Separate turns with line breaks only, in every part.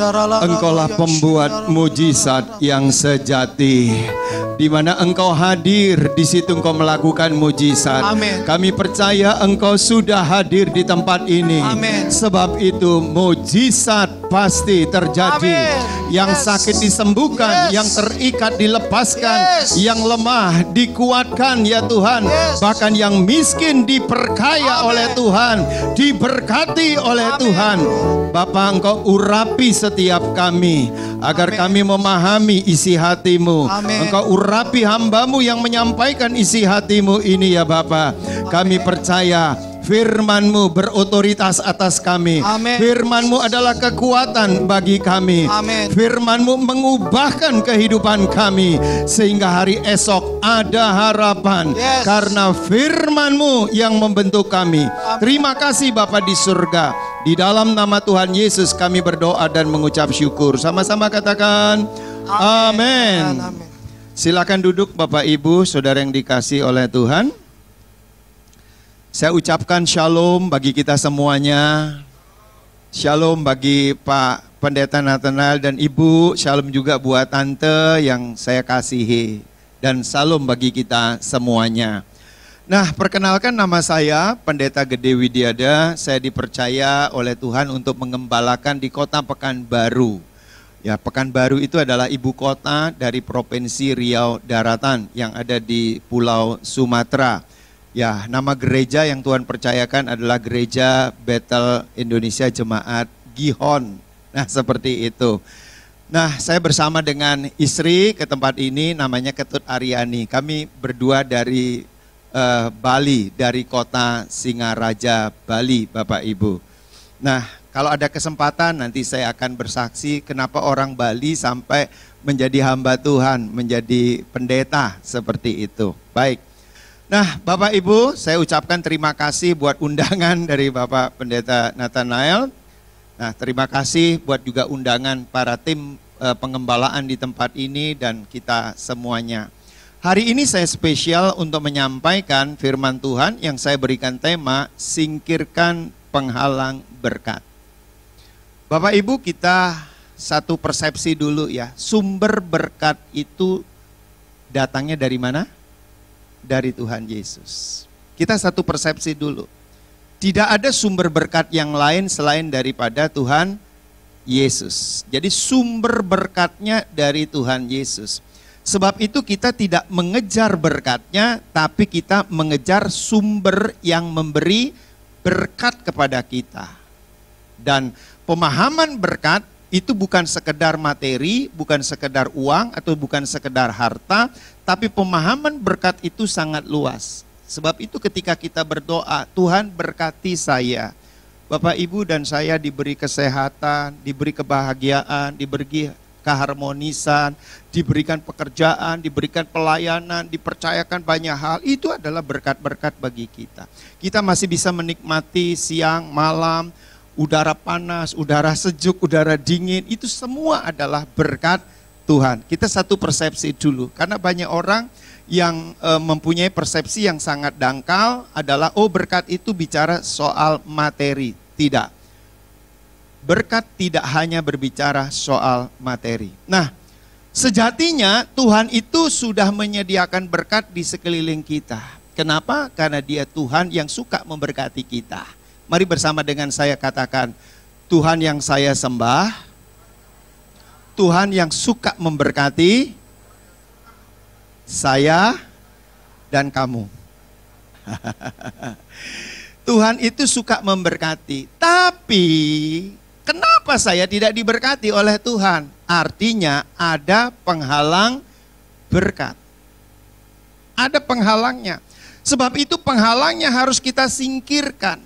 Engkaulah pembuat mujizat yang sejati di mana engkau hadir di situ engkau melakukan mujizat. Amen. Kami percaya engkau sudah hadir di tempat ini. Amen. Sebab itu mujizat pasti terjadi. Amin. Yang yes. sakit disembuhkan, yes. yang terikat dilepaskan, yes. yang lemah dikuatkan ya Tuhan. Yes. Bahkan yang miskin diperkaya Amin. oleh Tuhan, diberkati oleh Amin. Tuhan. Bapak engkau urapi setiap kami agar Amin. kami memahami isi hatimu. Amin. Engkau urapi hambamu yang menyampaikan isi hatimu ini ya Bapak. Kami percaya FirmanMu berotoritas atas kami. FirmanMu firmanmu adalah kekuatan bagi kami. FirmanMu firmanmu mengubahkan kehidupan kami sehingga hari esok ada harapan yes. karena FirmanMu yang membentuk kami. Amen. Terima kasih Bapa di surga. Di dalam nama Tuhan Yesus kami berdoa dan mengucap syukur. Sama-sama katakan amin. Silakan duduk Bapak Ibu, Saudara yang dikasih oleh Tuhan. Saya ucapkan shalom bagi kita semuanya. Shalom bagi Pak Pendeta Nathanael dan Ibu. Shalom juga buat Tante yang saya kasihi. Dan shalom bagi kita semuanya. Nah, perkenalkan nama saya Pendeta Gede Widiada. Saya dipercaya oleh Tuhan untuk mengembalakan di kota Pekanbaru. Ya, Pekanbaru itu adalah ibu kota dari Provinsi Riau Daratan yang ada di Pulau Sumatera. Ya, nama gereja yang Tuhan percayakan adalah Gereja Betel Indonesia Jemaat Gihon. Nah, seperti itu. Nah, saya bersama dengan istri ke tempat ini namanya Ketut Ariani. Kami berdua dari uh, Bali, dari kota Singaraja, Bali, Bapak Ibu. Nah, kalau ada kesempatan nanti saya akan bersaksi kenapa orang Bali sampai menjadi hamba Tuhan, menjadi pendeta seperti itu. Baik. Nah, Bapak Ibu, saya ucapkan terima kasih buat undangan dari Bapak Pendeta Nathanael. Nah, terima kasih buat juga undangan para tim eh, pengembalaan di tempat ini dan kita semuanya. Hari ini saya spesial untuk menyampaikan firman Tuhan yang saya berikan tema singkirkan penghalang berkat. Bapak Ibu, kita satu persepsi dulu ya. Sumber berkat itu datangnya dari mana? dari Tuhan Yesus. Kita satu persepsi dulu. Tidak ada sumber berkat yang lain selain daripada Tuhan Yesus. Jadi sumber berkatnya dari Tuhan Yesus. Sebab itu kita tidak mengejar berkatnya, tapi kita mengejar sumber yang memberi berkat kepada kita. Dan pemahaman berkat itu bukan sekedar materi, bukan sekedar uang atau bukan sekedar harta, tapi pemahaman berkat itu sangat luas. Sebab itu ketika kita berdoa, Tuhan berkati saya. Bapak Ibu dan saya diberi kesehatan, diberi kebahagiaan, diberi keharmonisan, diberikan pekerjaan, diberikan pelayanan, dipercayakan banyak hal. Itu adalah berkat-berkat bagi kita. Kita masih bisa menikmati siang, malam, udara panas, udara sejuk, udara dingin. Itu semua adalah berkat Tuhan. Kita satu persepsi dulu, karena banyak orang yang eh, mempunyai persepsi yang sangat dangkal adalah oh berkat itu bicara soal materi. Tidak. Berkat tidak hanya berbicara soal materi. Nah, sejatinya Tuhan itu sudah menyediakan berkat di sekeliling kita. Kenapa? Karena Dia Tuhan yang suka memberkati kita. Mari bersama dengan saya katakan, Tuhan yang saya sembah Tuhan yang suka memberkati saya dan kamu. Tuhan itu suka memberkati, tapi kenapa saya tidak diberkati oleh Tuhan? Artinya ada penghalang berkat. Ada penghalangnya. Sebab itu penghalangnya harus kita singkirkan.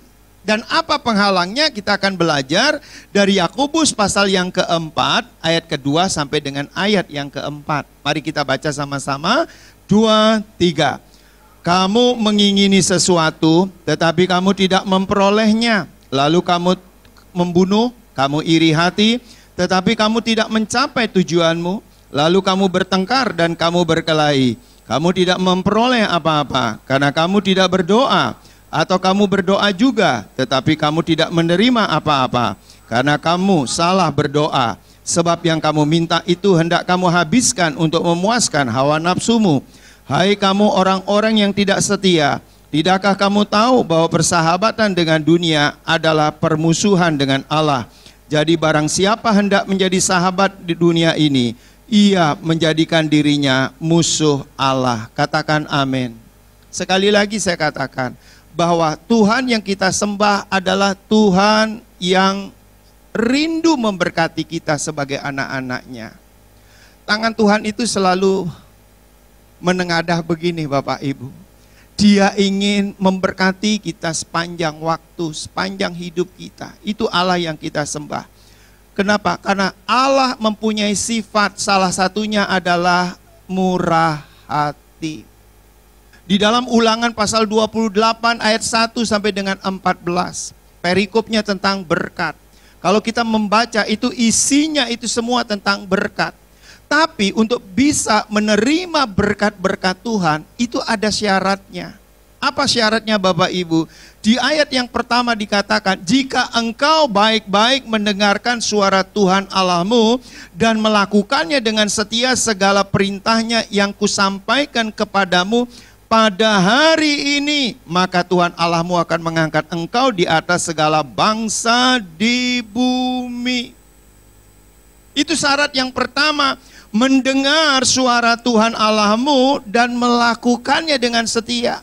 Dan apa penghalangnya? Kita akan belajar dari Yakobus pasal yang keempat, ayat kedua sampai dengan ayat yang keempat. Mari kita baca sama-sama. Dua, tiga. Kamu mengingini sesuatu, tetapi kamu tidak memperolehnya. Lalu kamu membunuh, kamu iri hati, tetapi kamu tidak mencapai tujuanmu. Lalu kamu bertengkar dan kamu berkelahi. Kamu tidak memperoleh apa-apa karena kamu tidak berdoa atau kamu berdoa juga, tetapi kamu tidak menerima apa-apa karena kamu salah berdoa. Sebab yang kamu minta itu hendak kamu habiskan untuk memuaskan hawa nafsumu. Hai kamu orang-orang yang tidak setia, tidakkah kamu tahu bahwa persahabatan dengan dunia adalah permusuhan dengan Allah? Jadi barang siapa hendak menjadi sahabat di dunia ini, ia menjadikan dirinya musuh Allah. Katakan amin. Sekali lagi saya katakan, bahwa Tuhan yang kita sembah adalah Tuhan yang rindu memberkati kita sebagai anak-anaknya. Tangan Tuhan itu selalu menengadah begini Bapak Ibu. Dia ingin memberkati kita sepanjang waktu, sepanjang hidup kita. Itu Allah yang kita sembah. Kenapa? Karena Allah mempunyai sifat salah satunya adalah murah hati. Di dalam ulangan pasal 28 ayat 1 sampai dengan 14. Perikopnya tentang berkat. Kalau kita membaca itu isinya itu semua tentang berkat. Tapi untuk bisa menerima berkat-berkat Tuhan itu ada syaratnya. Apa syaratnya Bapak Ibu? Di ayat yang pertama dikatakan, "Jika engkau baik-baik mendengarkan suara Tuhan Allahmu dan melakukannya dengan setia segala perintahnya yang kusampaikan kepadamu, pada hari ini maka Tuhan Allahmu akan mengangkat engkau di atas segala bangsa di bumi. Itu syarat yang pertama, mendengar suara Tuhan Allahmu dan melakukannya dengan setia.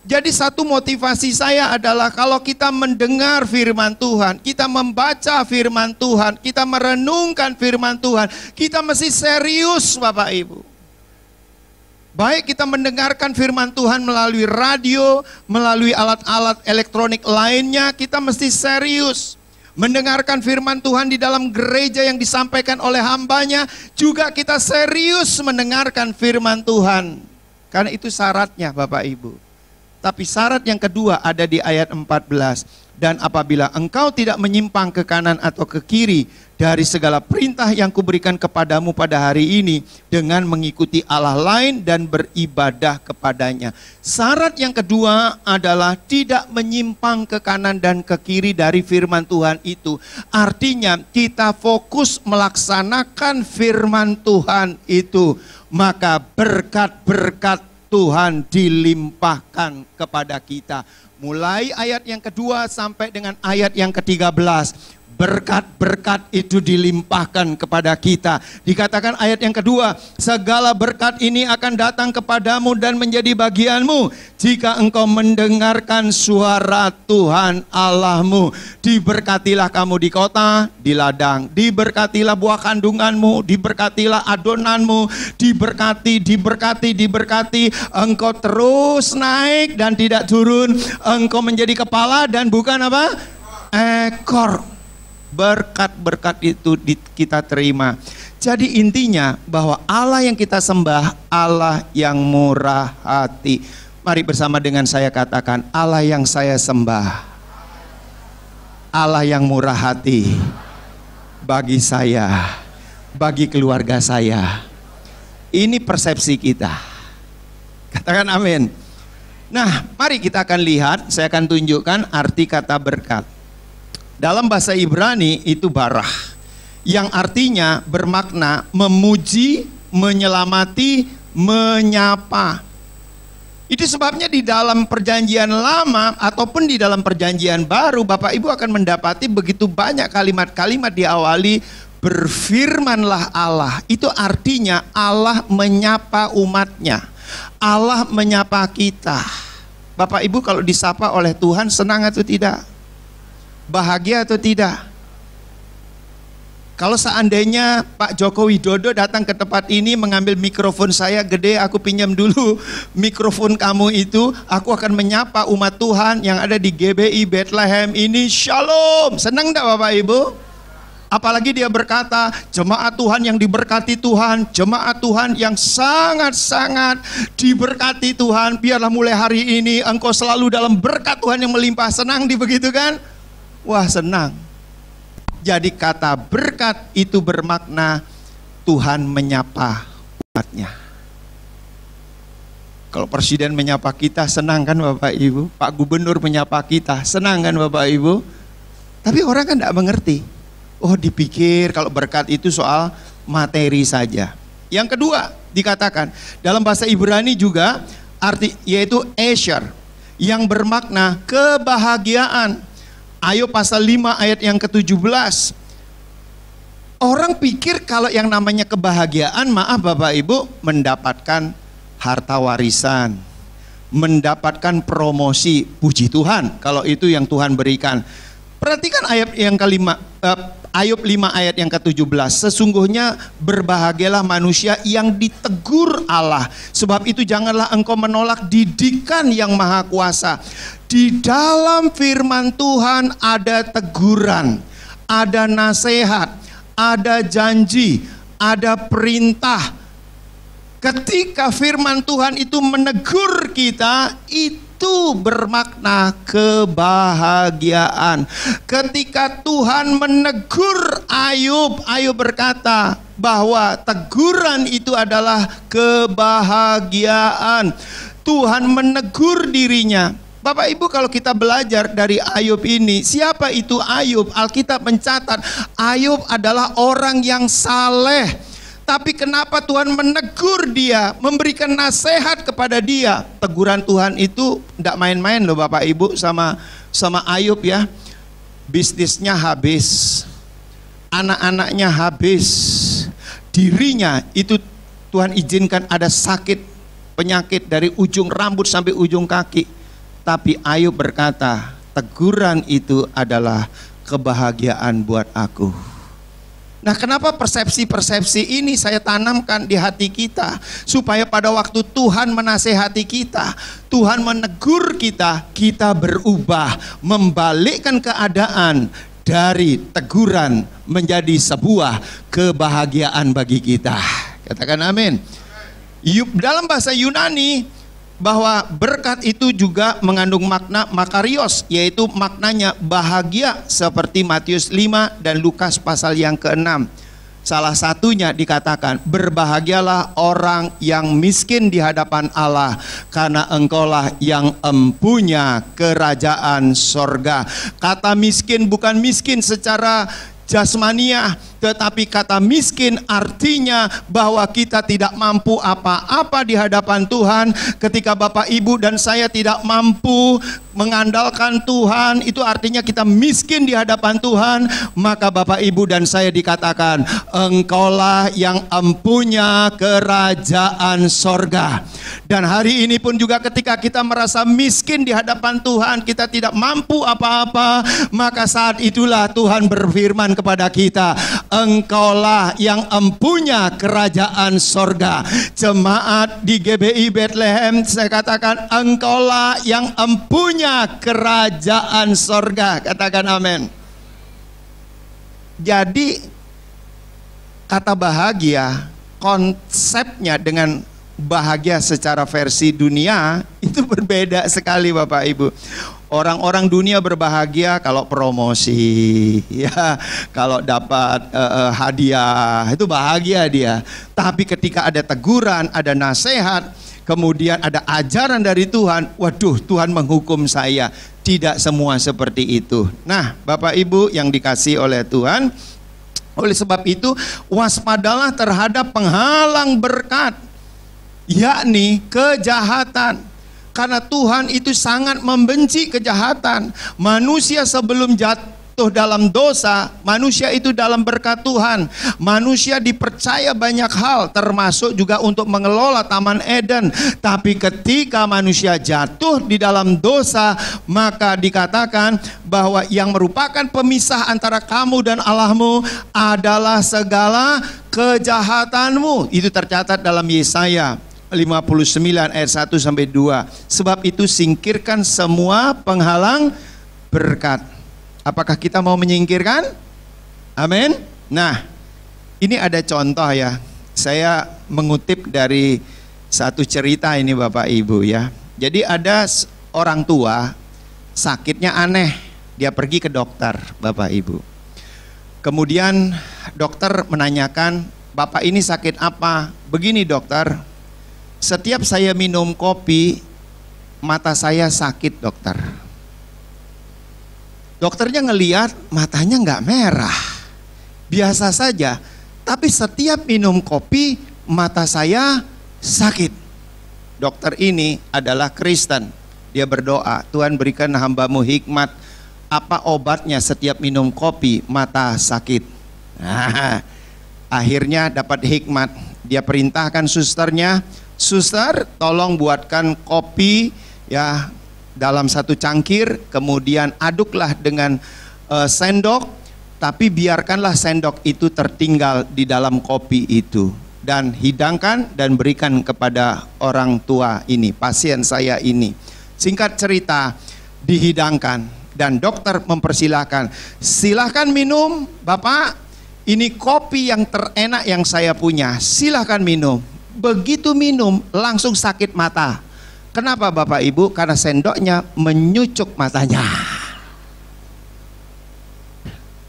Jadi satu motivasi saya adalah kalau kita mendengar firman Tuhan, kita membaca firman Tuhan, kita merenungkan firman Tuhan, kita mesti serius Bapak Ibu. Baik kita mendengarkan firman Tuhan melalui radio, melalui alat-alat elektronik lainnya, kita mesti serius. Mendengarkan firman Tuhan di dalam gereja yang disampaikan oleh hambanya, juga kita serius mendengarkan firman Tuhan. Karena itu syaratnya Bapak Ibu. Tapi syarat yang kedua ada di ayat 14. Dan apabila engkau tidak menyimpang ke kanan atau ke kiri dari segala perintah yang kuberikan kepadamu pada hari ini dengan mengikuti Allah lain dan beribadah kepadanya. Syarat yang kedua adalah tidak menyimpang ke kanan dan ke kiri dari firman Tuhan itu. Artinya kita fokus melaksanakan firman Tuhan itu, maka berkat-berkat Tuhan dilimpahkan kepada kita. Mulai ayat yang kedua sampai dengan ayat yang ketiga belas berkat-berkat itu dilimpahkan kepada kita. Dikatakan ayat yang kedua, segala berkat ini akan datang kepadamu dan menjadi bagianmu jika engkau mendengarkan suara Tuhan Allahmu. Diberkatilah kamu di kota, di ladang, diberkatilah buah kandunganmu, diberkatilah adonanmu, diberkati, diberkati, diberkati. Engkau terus naik dan tidak turun, engkau menjadi kepala dan bukan apa? Ekor berkat-berkat itu kita terima. Jadi intinya bahwa Allah yang kita sembah, Allah yang murah hati. Mari bersama dengan saya katakan, Allah yang saya sembah. Allah yang murah hati bagi saya, bagi keluarga saya. Ini persepsi kita. Katakan amin. Nah, mari kita akan lihat, saya akan tunjukkan arti kata berkat. Dalam bahasa Ibrani itu barah yang artinya bermakna memuji, menyelamati, menyapa. Itu sebabnya di dalam perjanjian lama ataupun di dalam perjanjian baru Bapak Ibu akan mendapati begitu banyak kalimat-kalimat diawali berfirmanlah Allah. Itu artinya Allah menyapa umatnya. Allah menyapa kita. Bapak Ibu kalau disapa oleh Tuhan senang atau tidak? bahagia atau tidak? Kalau seandainya Pak Joko Widodo datang ke tempat ini mengambil mikrofon saya gede, aku pinjam dulu mikrofon kamu itu, aku akan menyapa umat Tuhan yang ada di GBI Bethlehem ini, Shalom. Senang tidak Bapak Ibu? Apalagi dia berkata, jemaat Tuhan yang diberkati Tuhan, jemaat Tuhan yang sangat-sangat diberkati Tuhan, biarlah mulai hari ini engkau selalu dalam berkat Tuhan yang melimpah. Senang di begitu kan? Wah senang. Jadi kata berkat itu bermakna Tuhan menyapa umatnya. Kalau presiden menyapa kita, senang kan Bapak Ibu? Pak Gubernur menyapa kita, senang kan Bapak Ibu? Tapi orang kan tidak mengerti. Oh dipikir kalau berkat itu soal materi saja. Yang kedua dikatakan dalam bahasa Ibrani juga arti yaitu Asher yang bermakna kebahagiaan Ayo pasal 5 ayat yang ke-17. Orang pikir kalau yang namanya kebahagiaan, maaf Bapak Ibu, mendapatkan harta warisan, mendapatkan promosi, puji Tuhan kalau itu yang Tuhan berikan. Perhatikan ayat yang ke eh, Ayub 5 ayat yang ke-17 Sesungguhnya berbahagialah manusia yang ditegur Allah Sebab itu janganlah engkau menolak didikan yang maha kuasa di dalam firman Tuhan ada teguran, ada nasihat, ada janji, ada perintah. Ketika firman Tuhan itu menegur kita, itu bermakna kebahagiaan. Ketika Tuhan menegur Ayub, Ayub berkata bahwa teguran itu adalah kebahagiaan. Tuhan menegur dirinya, Bapak Ibu kalau kita belajar dari Ayub ini, siapa itu Ayub? Alkitab mencatat Ayub adalah orang yang saleh. Tapi kenapa Tuhan menegur dia, memberikan nasihat kepada dia? Teguran Tuhan itu tidak main-main loh Bapak Ibu sama sama Ayub ya. Bisnisnya habis. Anak-anaknya habis. Dirinya itu Tuhan izinkan ada sakit penyakit dari ujung rambut sampai ujung kaki tapi Ayub berkata, teguran itu adalah kebahagiaan buat aku. Nah, kenapa persepsi-persepsi ini saya tanamkan di hati kita supaya pada waktu Tuhan menasehati kita, Tuhan menegur kita, kita berubah, membalikkan keadaan dari teguran menjadi sebuah kebahagiaan bagi kita. Katakan amin. Dalam bahasa Yunani, bahwa berkat itu juga mengandung makna makarios yaitu maknanya bahagia seperti Matius 5 dan Lukas pasal yang ke-6. Salah satunya dikatakan berbahagialah orang yang miskin di hadapan Allah karena engkaulah yang empunya kerajaan sorga. Kata miskin bukan miskin secara jasmaniah tetapi kata miskin artinya bahwa kita tidak mampu apa-apa di hadapan Tuhan. Ketika Bapak Ibu dan saya tidak mampu mengandalkan Tuhan, itu artinya kita miskin di hadapan Tuhan, maka Bapak Ibu dan saya dikatakan, "Engkaulah yang empunya kerajaan sorga." Dan hari ini pun juga ketika kita merasa miskin di hadapan Tuhan, kita tidak mampu apa-apa, maka saat itulah Tuhan berfirman kepada kita, engkaulah yang empunya kerajaan sorga. Jemaat di GBI Bethlehem, saya katakan engkaulah yang empunya kerajaan sorga. Katakan amin. Jadi kata bahagia, konsepnya dengan bahagia secara versi dunia itu berbeda sekali Bapak Ibu. Orang-orang dunia berbahagia kalau promosi, ya, kalau dapat uh, uh, hadiah, itu bahagia dia. Tapi ketika ada teguran, ada nasihat, kemudian ada ajaran dari Tuhan, waduh Tuhan menghukum saya. Tidak semua seperti itu. Nah, Bapak Ibu yang dikasih oleh Tuhan, oleh sebab itu waspadalah terhadap penghalang berkat, yakni kejahatan karena Tuhan itu sangat membenci kejahatan. Manusia sebelum jatuh dalam dosa, manusia itu dalam berkat Tuhan. Manusia dipercaya banyak hal, termasuk juga untuk mengelola Taman Eden. Tapi ketika manusia jatuh di dalam dosa, maka dikatakan bahwa yang merupakan pemisah antara kamu dan Allahmu adalah segala kejahatanmu. Itu tercatat dalam Yesaya 59 ayat 1 sampai 2. Sebab itu singkirkan semua penghalang berkat. Apakah kita mau menyingkirkan? Amin. Nah, ini ada contoh ya. Saya mengutip dari satu cerita ini Bapak Ibu ya. Jadi ada orang tua sakitnya aneh. Dia pergi ke dokter, Bapak Ibu. Kemudian dokter menanyakan, "Bapak ini sakit apa?" "Begini, dokter, setiap saya minum kopi, mata saya sakit dokter. Dokternya ngeliat matanya nggak merah. Biasa saja, tapi setiap minum kopi mata saya sakit. Dokter ini adalah Kristen. Dia berdoa, Tuhan berikan hambamu hikmat. Apa obatnya setiap minum kopi mata sakit. akhirnya dapat hikmat. Dia perintahkan susternya suster tolong buatkan kopi ya dalam satu cangkir kemudian aduklah dengan uh, sendok tapi biarkanlah sendok itu tertinggal di dalam kopi itu dan hidangkan dan berikan kepada orang tua ini pasien saya ini singkat cerita dihidangkan dan dokter mempersilahkan silahkan minum bapak ini kopi yang terenak yang saya punya silahkan minum begitu minum langsung sakit mata. Kenapa Bapak Ibu? Karena sendoknya menyucuk matanya.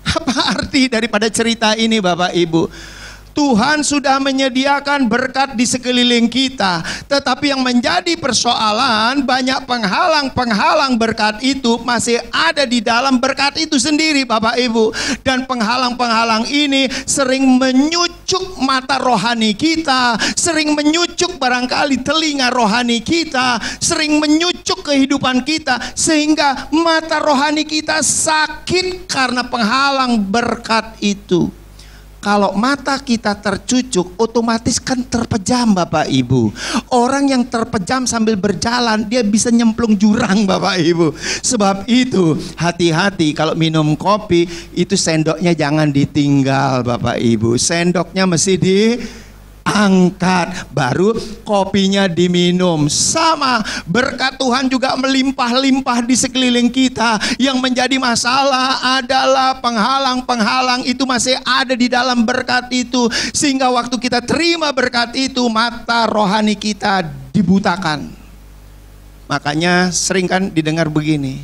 Apa arti daripada cerita ini Bapak Ibu? Tuhan sudah menyediakan berkat di sekeliling kita, tetapi yang menjadi persoalan banyak penghalang-penghalang berkat itu masih ada di dalam berkat itu sendiri, Bapak Ibu. Dan penghalang-penghalang ini sering menyucuk mata rohani kita, sering menyucuk barangkali telinga rohani kita, sering menyucuk kehidupan kita sehingga mata rohani kita sakit karena penghalang berkat itu kalau mata kita tercucuk otomatis kan terpejam Bapak Ibu. Orang yang terpejam sambil berjalan dia bisa nyemplung jurang Bapak Ibu. Sebab itu hati-hati kalau minum kopi itu sendoknya jangan ditinggal Bapak Ibu. Sendoknya mesti di angkat baru kopinya diminum sama berkat Tuhan juga melimpah-limpah di sekeliling kita yang menjadi masalah adalah penghalang-penghalang itu masih ada di dalam berkat itu sehingga waktu kita terima berkat itu mata rohani kita dibutakan makanya sering kan didengar begini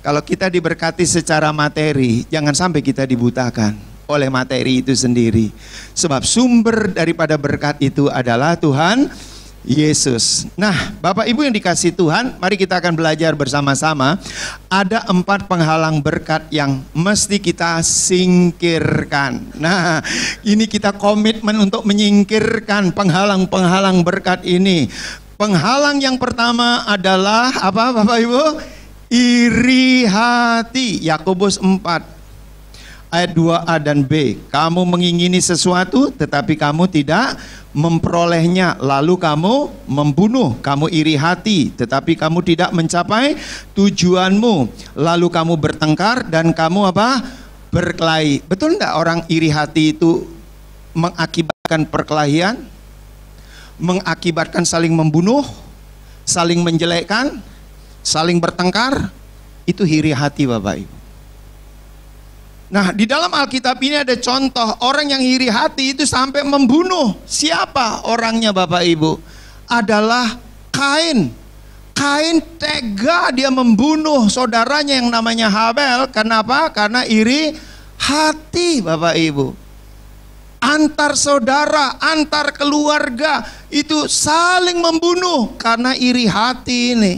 kalau kita diberkati secara materi jangan sampai kita dibutakan oleh materi itu sendiri. Sebab sumber daripada berkat itu adalah Tuhan Yesus. Nah, Bapak Ibu yang dikasih Tuhan, mari kita akan belajar bersama-sama. Ada empat penghalang berkat yang mesti kita singkirkan. Nah, ini kita komitmen untuk menyingkirkan penghalang-penghalang berkat ini. Penghalang yang pertama adalah apa Bapak Ibu? Iri hati, Yakobus 4 ayat 2a dan b. Kamu mengingini sesuatu tetapi kamu tidak memperolehnya, lalu kamu membunuh, kamu iri hati tetapi kamu tidak mencapai tujuanmu, lalu kamu bertengkar dan kamu apa? berkelahi. Betul enggak orang iri hati itu mengakibatkan perkelahian? Mengakibatkan saling membunuh, saling menjelekkan, saling bertengkar? Itu iri hati Bapak Ibu. Nah, di dalam Alkitab ini ada contoh orang yang iri hati itu sampai membunuh. Siapa orangnya Bapak Ibu? Adalah Kain. Kain tega dia membunuh saudaranya yang namanya Habel. Kenapa? Karena iri hati Bapak Ibu. Antar saudara, antar keluarga itu saling membunuh karena iri hati ini.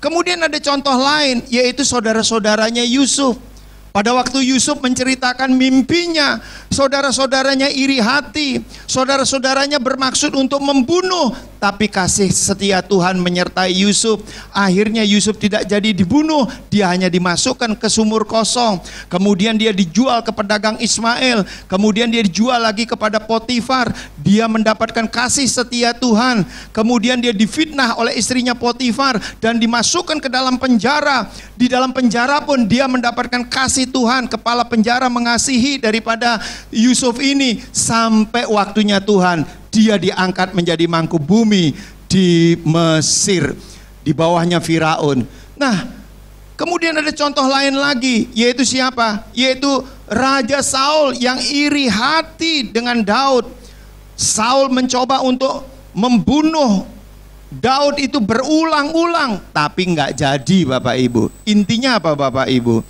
Kemudian ada contoh lain yaitu saudara-saudaranya Yusuf pada waktu Yusuf menceritakan mimpinya, saudara-saudaranya iri hati, saudara-saudaranya bermaksud untuk membunuh, tapi kasih setia Tuhan menyertai Yusuf. Akhirnya Yusuf tidak jadi dibunuh, dia hanya dimasukkan ke sumur kosong. Kemudian dia dijual ke pedagang Ismail, kemudian dia dijual lagi kepada Potifar. Dia mendapatkan kasih setia Tuhan. Kemudian dia difitnah oleh istrinya Potifar dan dimasukkan ke dalam penjara. Di dalam penjara pun dia mendapatkan kasih kasih Tuhan, kepala penjara mengasihi daripada Yusuf ini sampai waktunya Tuhan. Dia diangkat menjadi mangku bumi di Mesir. Di bawahnya Firaun. Nah, kemudian ada contoh lain lagi, yaitu siapa? Yaitu Raja Saul yang iri hati dengan Daud. Saul mencoba untuk membunuh Daud itu berulang-ulang tapi nggak jadi Bapak Ibu. Intinya apa Bapak Ibu?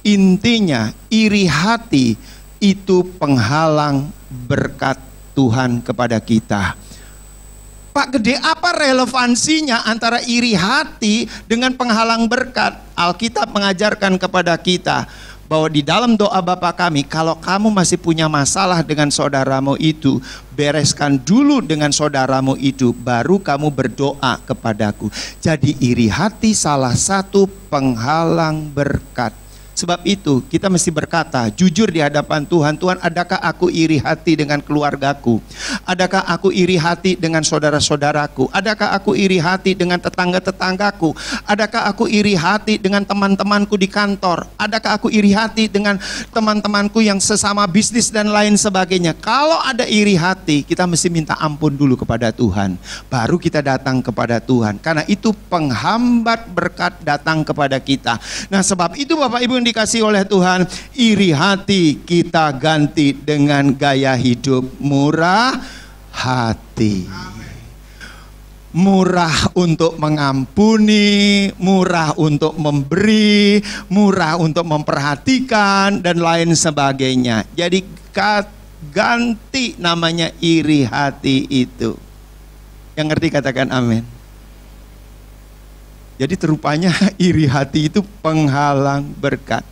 Intinya iri hati itu penghalang berkat Tuhan kepada kita. Pak Gede, apa relevansinya antara iri hati dengan penghalang berkat? Alkitab mengajarkan kepada kita bahwa di dalam doa Bapa kami, kalau kamu masih punya masalah dengan saudaramu itu, bereskan dulu dengan saudaramu itu, baru kamu berdoa kepadaku. Jadi iri hati salah satu penghalang berkat. Sebab itu kita mesti berkata jujur di hadapan Tuhan, Tuhan adakah aku iri hati dengan keluargaku? Adakah aku iri hati dengan saudara-saudaraku? Adakah aku iri hati dengan tetangga-tetanggaku? Adakah aku iri hati dengan teman-temanku di kantor? Adakah aku iri hati dengan teman-temanku yang sesama bisnis dan lain sebagainya? Kalau ada iri hati, kita mesti minta ampun dulu kepada Tuhan. Baru kita datang kepada Tuhan. Karena itu penghambat berkat datang kepada kita. Nah sebab itu Bapak Ibu yang dikasih oleh Tuhan, iri hati kita ganti dengan gaya hidup murah hati. Murah untuk mengampuni, murah untuk memberi, murah untuk memperhatikan, dan lain sebagainya. Jadi, ganti namanya iri hati itu. Yang ngerti, katakan "Amin". Jadi terupanya iri hati itu penghalang berkat.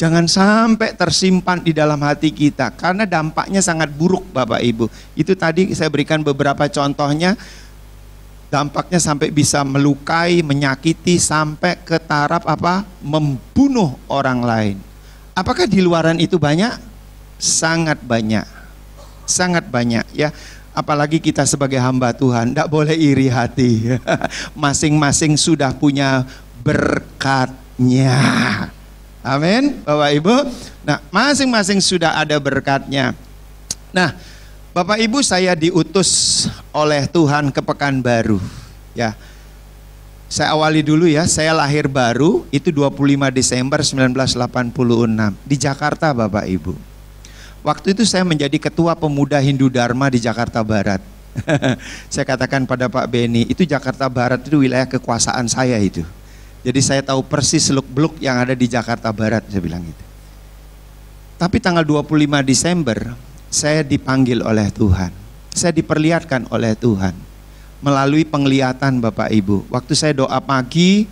Jangan sampai tersimpan di dalam hati kita karena dampaknya sangat buruk Bapak Ibu. Itu tadi saya berikan beberapa contohnya dampaknya sampai bisa melukai, menyakiti sampai ke taraf apa? membunuh orang lain. Apakah di luaran itu banyak? Sangat banyak. Sangat banyak ya apalagi kita sebagai hamba Tuhan, tidak boleh iri hati. Masing-masing sudah punya berkatnya. Amin, Bapak Ibu. Nah, masing-masing sudah ada berkatnya. Nah, Bapak Ibu saya diutus oleh Tuhan ke Pekanbaru. Ya. Saya awali dulu ya, saya lahir baru itu 25 Desember 1986 di Jakarta Bapak Ibu. Waktu itu saya menjadi ketua pemuda Hindu Dharma di Jakarta Barat. saya katakan pada Pak Beni, itu Jakarta Barat itu wilayah kekuasaan saya itu. Jadi saya tahu persis seluk-beluk yang ada di Jakarta Barat, saya bilang itu. Tapi tanggal 25 Desember, saya dipanggil oleh Tuhan. Saya diperlihatkan oleh Tuhan. Melalui penglihatan Bapak Ibu. Waktu saya doa pagi,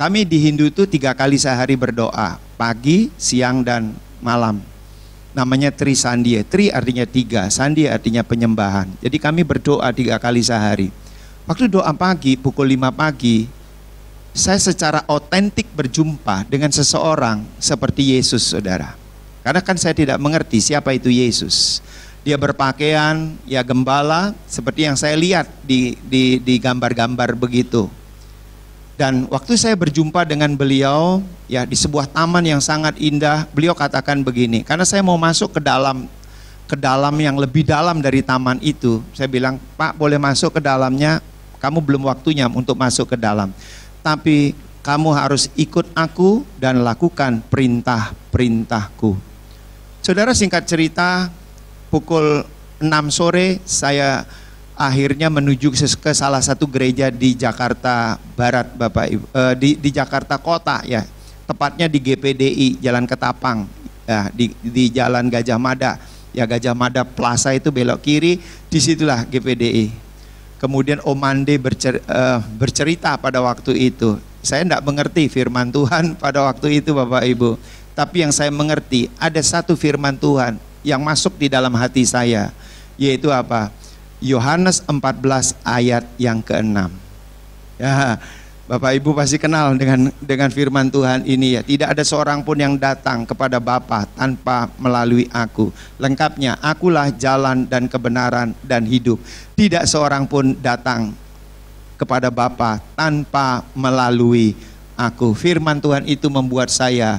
kami di Hindu itu tiga kali sehari berdoa. Pagi, siang, dan malam namanya Tri Sandia Tri artinya tiga, Sandia artinya penyembahan. Jadi kami berdoa tiga kali sehari. Waktu doa pagi, pukul lima pagi, saya secara otentik berjumpa dengan seseorang seperti Yesus, saudara. Karena kan saya tidak mengerti siapa itu Yesus. Dia berpakaian ya gembala seperti yang saya lihat di di di gambar-gambar begitu. Dan waktu saya berjumpa dengan beliau, ya di sebuah taman yang sangat indah. Beliau katakan begini, karena saya mau masuk ke dalam ke dalam yang lebih dalam dari taman itu. Saya bilang, "Pak, boleh masuk ke dalamnya? Kamu belum waktunya untuk masuk ke dalam. Tapi kamu harus ikut aku dan lakukan perintah-perintahku." Saudara singkat cerita, pukul 6 sore saya akhirnya menuju ke salah satu gereja di Jakarta Barat Bapak Ibu eh, di di Jakarta Kota ya tepatnya di GPDI Jalan Ketapang ya, di, di Jalan Gajah Mada ya Gajah Mada Plaza itu belok kiri disitulah GPDI kemudian Omande bercer, uh, bercerita pada waktu itu saya tidak mengerti firman Tuhan pada waktu itu Bapak Ibu tapi yang saya mengerti ada satu firman Tuhan yang masuk di dalam hati saya yaitu apa Yohanes 14 ayat yang keenam ya Bapak Ibu pasti kenal dengan dengan firman Tuhan ini ya. Tidak ada seorang pun yang datang kepada Bapa tanpa melalui aku. Lengkapnya, akulah jalan dan kebenaran dan hidup. Tidak seorang pun datang kepada Bapa tanpa melalui aku. Firman Tuhan itu membuat saya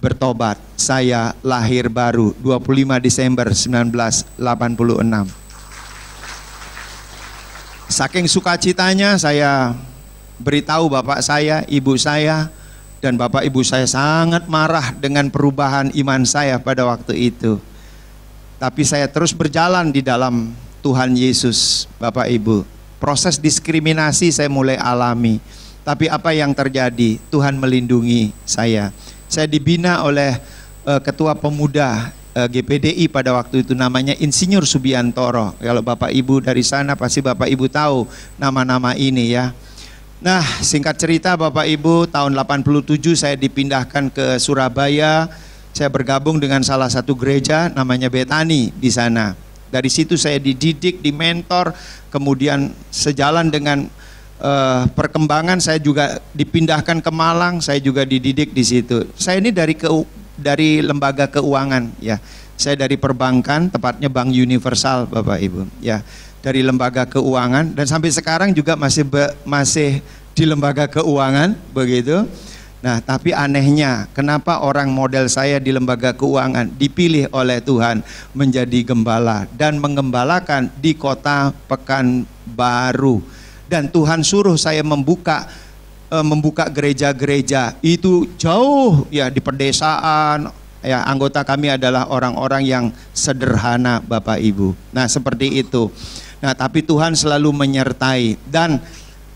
bertobat. Saya lahir baru 25 Desember 1986. Saking sukacitanya saya beritahu bapak saya, ibu saya, dan bapak ibu saya sangat marah dengan perubahan iman saya pada waktu itu. Tapi saya terus berjalan di dalam Tuhan Yesus, bapak ibu. Proses diskriminasi saya mulai alami. Tapi apa yang terjadi? Tuhan melindungi saya. Saya dibina oleh uh, ketua pemuda eh, GPDI pada waktu itu namanya Insinyur Subiantoro. Kalau Bapak Ibu dari sana pasti Bapak Ibu tahu nama-nama ini ya. Nah, singkat cerita Bapak Ibu, tahun 87 saya dipindahkan ke Surabaya. Saya bergabung dengan salah satu gereja namanya Betani di sana. Dari situ saya dididik, di mentor kemudian sejalan dengan uh, perkembangan saya juga dipindahkan ke Malang, saya juga dididik di situ. Saya ini dari ke dari lembaga keuangan ya. Saya dari perbankan, tepatnya Bank Universal Bapak Ibu ya dari lembaga keuangan dan sampai sekarang juga masih be, masih di lembaga keuangan begitu. Nah, tapi anehnya kenapa orang model saya di lembaga keuangan dipilih oleh Tuhan menjadi gembala dan mengembalakan di kota pekan baru dan Tuhan suruh saya membuka e, membuka gereja-gereja itu jauh ya di pedesaan ya anggota kami adalah orang-orang yang sederhana Bapak Ibu. Nah, seperti itu. Nah, tapi Tuhan selalu menyertai dan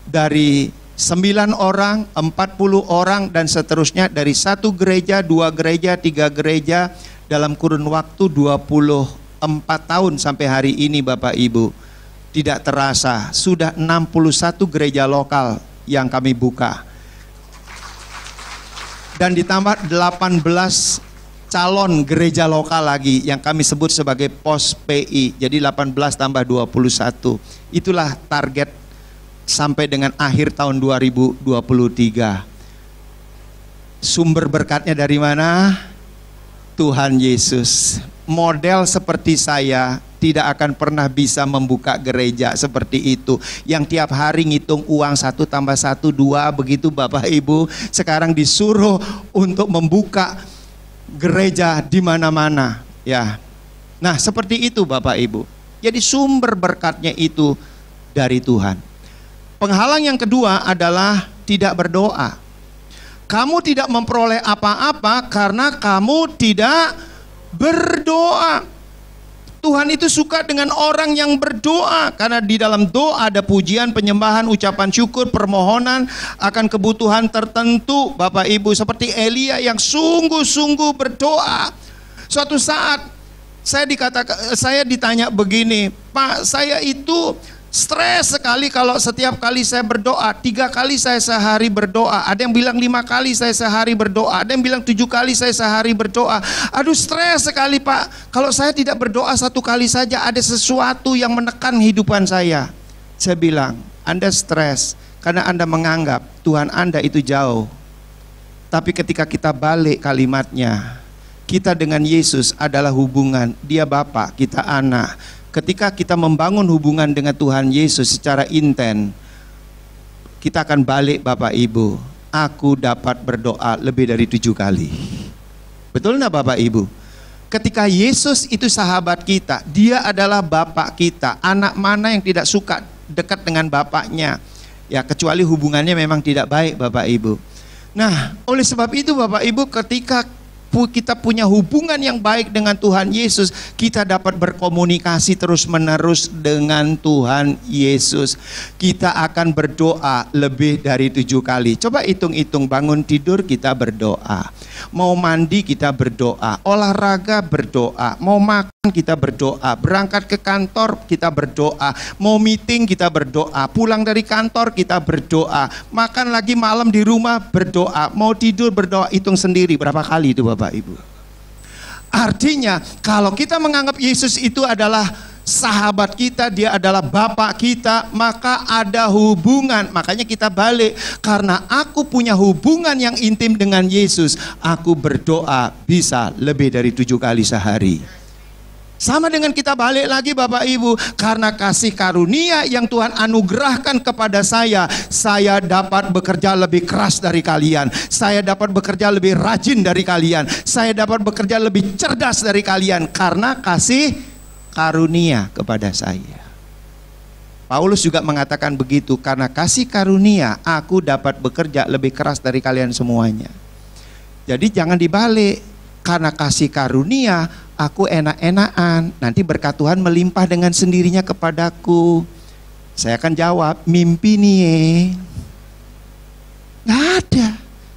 dari 9 orang, 40 orang dan seterusnya dari satu gereja, dua gereja, tiga gereja dalam kurun waktu 24 tahun sampai hari ini Bapak Ibu. Tidak terasa sudah 61 gereja lokal yang kami buka. Dan ditambah 18 calon gereja lokal lagi yang kami sebut sebagai pos PI. Jadi 18 tambah 21. Itulah target sampai dengan akhir tahun 2023. Sumber berkatnya dari mana? Tuhan Yesus. Model seperti saya tidak akan pernah bisa membuka gereja seperti itu yang tiap hari ngitung uang satu tambah satu dua begitu bapak ibu sekarang disuruh untuk membuka gereja di mana-mana ya. Nah, seperti itu Bapak Ibu. Jadi sumber berkatnya itu dari Tuhan. Penghalang yang kedua adalah tidak berdoa. Kamu tidak memperoleh apa-apa karena kamu tidak berdoa. Tuhan itu suka dengan orang yang berdoa karena di dalam doa ada pujian, penyembahan, ucapan syukur, permohonan akan kebutuhan tertentu Bapak Ibu seperti Elia yang sungguh-sungguh berdoa. Suatu saat saya dikatakan saya ditanya begini, "Pak, saya itu Stres sekali kalau setiap kali saya berdoa, tiga kali saya sehari berdoa. Ada yang bilang lima kali saya sehari berdoa, ada yang bilang tujuh kali saya sehari berdoa. Aduh stres sekali Pak, kalau saya tidak berdoa satu kali saja ada sesuatu yang menekan kehidupan saya. Saya bilang, Anda stres karena Anda menganggap Tuhan Anda itu jauh. Tapi ketika kita balik kalimatnya, kita dengan Yesus adalah hubungan, dia Bapak, kita anak ketika kita membangun hubungan dengan Tuhan Yesus secara intens, kita akan balik Bapak Ibu. Aku dapat berdoa lebih dari tujuh kali. Betul nggak Bapak Ibu? Ketika Yesus itu sahabat kita, dia adalah Bapak kita. Anak mana yang tidak suka dekat dengan Bapaknya? Ya kecuali hubungannya memang tidak baik Bapak Ibu. Nah oleh sebab itu Bapak Ibu ketika kita punya hubungan yang baik dengan Tuhan Yesus, kita dapat berkomunikasi terus-menerus dengan Tuhan Yesus. Kita akan berdoa lebih dari tujuh kali. Coba hitung-hitung bangun tidur kita berdoa, mau mandi kita berdoa, olahraga berdoa, mau makan kita berdoa, berangkat ke kantor kita berdoa, mau meeting kita berdoa, pulang dari kantor kita berdoa, makan lagi malam di rumah berdoa, mau tidur berdoa, hitung sendiri berapa kali itu Bapak. Bapak Ibu. Artinya kalau kita menganggap Yesus itu adalah sahabat kita, dia adalah bapak kita, maka ada hubungan. Makanya kita balik karena aku punya hubungan yang intim dengan Yesus, aku berdoa bisa lebih dari tujuh kali sehari. Sama dengan kita balik lagi Bapak Ibu, karena kasih karunia yang Tuhan anugerahkan kepada saya, saya dapat bekerja lebih keras dari kalian. Saya dapat bekerja lebih rajin dari kalian. Saya dapat bekerja lebih cerdas dari kalian karena kasih karunia kepada saya. Paulus juga mengatakan begitu karena kasih karunia aku dapat bekerja lebih keras dari kalian semuanya. Jadi jangan dibalik karena kasih karunia aku enak-enakan, nanti berkat Tuhan melimpah dengan sendirinya kepadaku. Saya akan jawab, mimpi nih. Gak ada.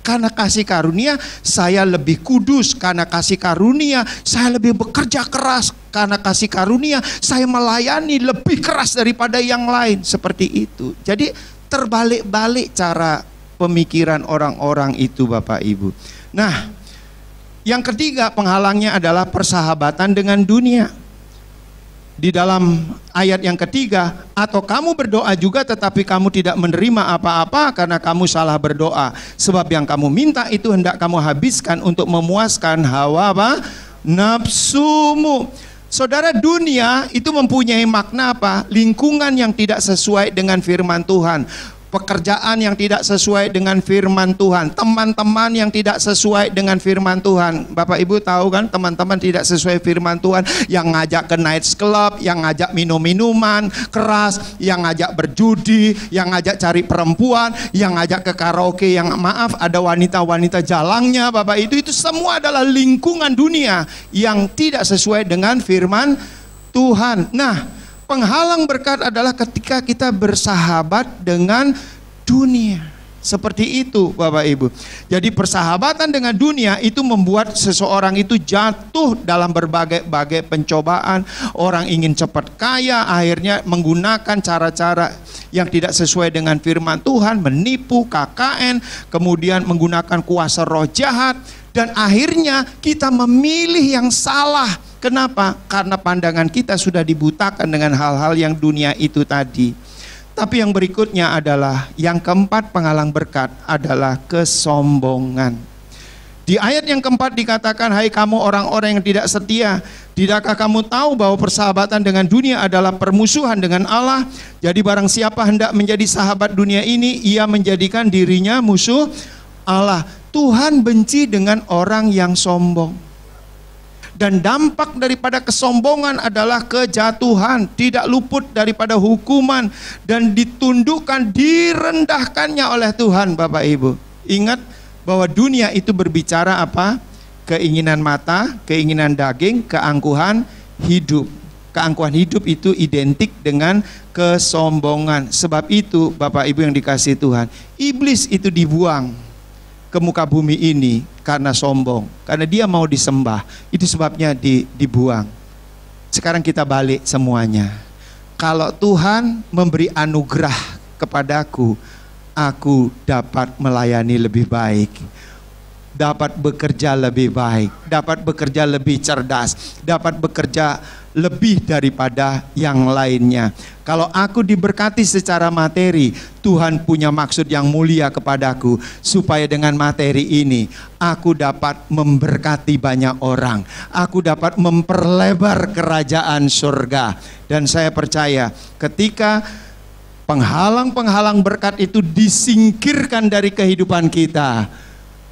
Karena kasih karunia saya lebih kudus, karena kasih karunia saya lebih bekerja keras, karena kasih karunia saya melayani lebih keras daripada yang lain. Seperti itu. Jadi terbalik-balik cara pemikiran orang-orang itu Bapak Ibu. Nah, yang ketiga penghalangnya adalah persahabatan dengan dunia. Di dalam ayat yang ketiga, atau kamu berdoa juga tetapi kamu tidak menerima apa-apa karena kamu salah berdoa. Sebab yang kamu minta itu hendak kamu habiskan untuk memuaskan hawa apa? nafsumu. Saudara dunia itu mempunyai makna apa? Lingkungan yang tidak sesuai dengan firman Tuhan pekerjaan yang tidak sesuai dengan firman Tuhan, teman-teman yang tidak sesuai dengan firman Tuhan. Bapak Ibu tahu kan teman-teman tidak sesuai firman Tuhan yang ngajak ke night club, yang ngajak minum-minuman keras, yang ngajak berjudi, yang ngajak cari perempuan, yang ngajak ke karaoke yang maaf ada wanita-wanita jalangnya Bapak itu itu semua adalah lingkungan dunia yang tidak sesuai dengan firman Tuhan. Nah, Penghalang berkat adalah ketika kita bersahabat dengan dunia. Seperti itu Bapak Ibu. Jadi persahabatan dengan dunia itu membuat seseorang itu jatuh dalam berbagai-bagai pencobaan. Orang ingin cepat kaya akhirnya menggunakan cara-cara yang tidak sesuai dengan firman Tuhan. Menipu KKN kemudian menggunakan kuasa roh jahat. Dan akhirnya kita memilih yang salah Kenapa? Karena pandangan kita sudah dibutakan dengan hal-hal yang dunia itu tadi. Tapi yang berikutnya adalah yang keempat penghalang berkat adalah kesombongan. Di ayat yang keempat dikatakan, "Hai kamu orang-orang yang tidak setia, tidakkah kamu tahu bahwa persahabatan dengan dunia adalah permusuhan dengan Allah? Jadi barang siapa hendak menjadi sahabat dunia ini, ia menjadikan dirinya musuh Allah." Tuhan benci dengan orang yang sombong dan dampak daripada kesombongan adalah kejatuhan, tidak luput daripada hukuman dan ditundukkan, direndahkannya oleh Tuhan, Bapak Ibu. Ingat bahwa dunia itu berbicara apa? Keinginan mata, keinginan daging, keangkuhan hidup. Keangkuhan hidup itu identik dengan kesombongan. Sebab itu, Bapak Ibu yang dikasih Tuhan, iblis itu dibuang ke muka bumi ini karena sombong, karena dia mau disembah. Itu sebabnya di, dibuang. Sekarang kita balik semuanya. Kalau Tuhan memberi anugerah kepadaku, aku dapat melayani lebih baik dapat bekerja lebih baik, dapat bekerja lebih cerdas, dapat bekerja lebih daripada yang lainnya. Kalau aku diberkati secara materi, Tuhan punya maksud yang mulia kepadaku, supaya dengan materi ini aku dapat memberkati banyak orang, aku dapat memperlebar kerajaan surga, dan saya percaya ketika penghalang-penghalang berkat itu disingkirkan dari kehidupan kita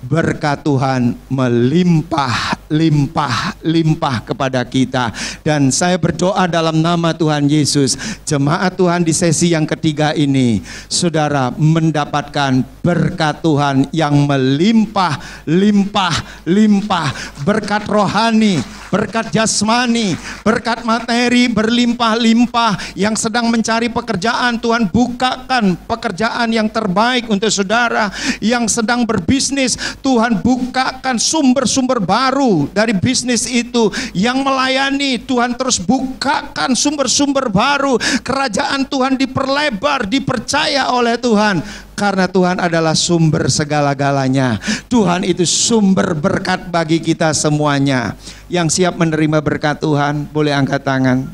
berkat Tuhan melimpah, limpah, limpah kepada kita. Dan saya berdoa dalam nama Tuhan Yesus, jemaat Tuhan di sesi yang ketiga ini, saudara mendapatkan berkat Tuhan yang melimpah, limpah, limpah, berkat rohani, berkat jasmani, berkat materi berlimpah-limpah yang sedang mencari pekerjaan. Tuhan bukakan pekerjaan yang terbaik untuk saudara yang sedang berbisnis Tuhan bukakan sumber-sumber baru dari bisnis itu yang melayani Tuhan terus bukakan sumber-sumber baru kerajaan Tuhan diperlebar dipercaya oleh Tuhan karena Tuhan adalah sumber segala-galanya. Tuhan itu sumber berkat bagi kita semuanya. Yang siap menerima berkat Tuhan, boleh angkat tangan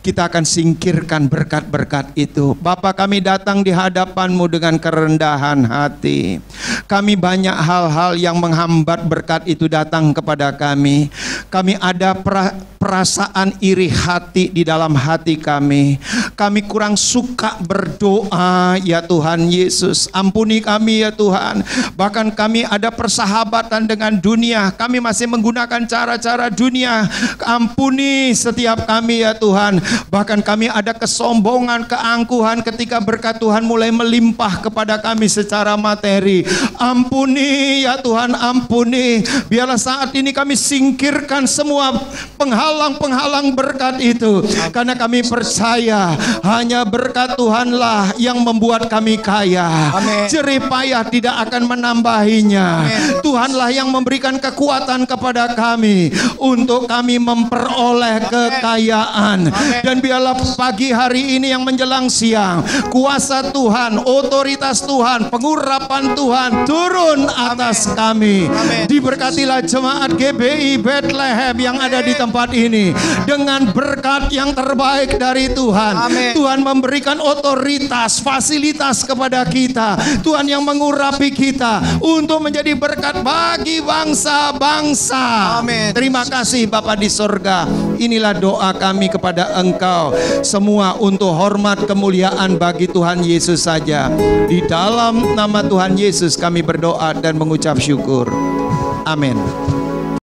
kita akan singkirkan berkat-berkat itu. Bapa kami datang di hadapanmu dengan kerendahan hati. Kami banyak hal-hal yang menghambat berkat itu datang kepada kami. Kami ada perasaan iri hati di dalam hati kami. Kami kurang suka berdoa ya Tuhan Yesus. Ampuni kami ya Tuhan. Bahkan kami ada persahabatan dengan dunia. Kami masih menggunakan cara-cara dunia. Ampuni setiap kami ya Tuhan Bahkan kami ada kesombongan, keangkuhan ketika berkat Tuhan mulai melimpah kepada kami secara materi. Ampuni ya Tuhan, ampuni. Biarlah saat ini kami singkirkan semua penghalang-penghalang berkat itu. Karena kami percaya hanya berkat Tuhanlah yang membuat kami kaya. Jerih payah tidak akan menambahinya. Tuhanlah yang memberikan kekuatan kepada kami untuk kami memperoleh kekayaan. Dan biarlah pagi hari ini yang menjelang siang, kuasa Tuhan, otoritas Tuhan, pengurapan Tuhan turun atas Amen. kami. Amen. Diberkatilah jemaat GBI Bethlehem yang Amen. ada di tempat ini dengan berkat yang terbaik dari Tuhan. Amen. Tuhan memberikan otoritas, fasilitas kepada kita. Tuhan yang mengurapi kita untuk menjadi berkat bagi bangsa-bangsa. Terima kasih Bapak di sorga. Inilah doa kami kepada Engkau engkau. Semua untuk hormat kemuliaan bagi Tuhan Yesus saja. Di dalam nama Tuhan Yesus kami berdoa dan mengucap syukur. Amin.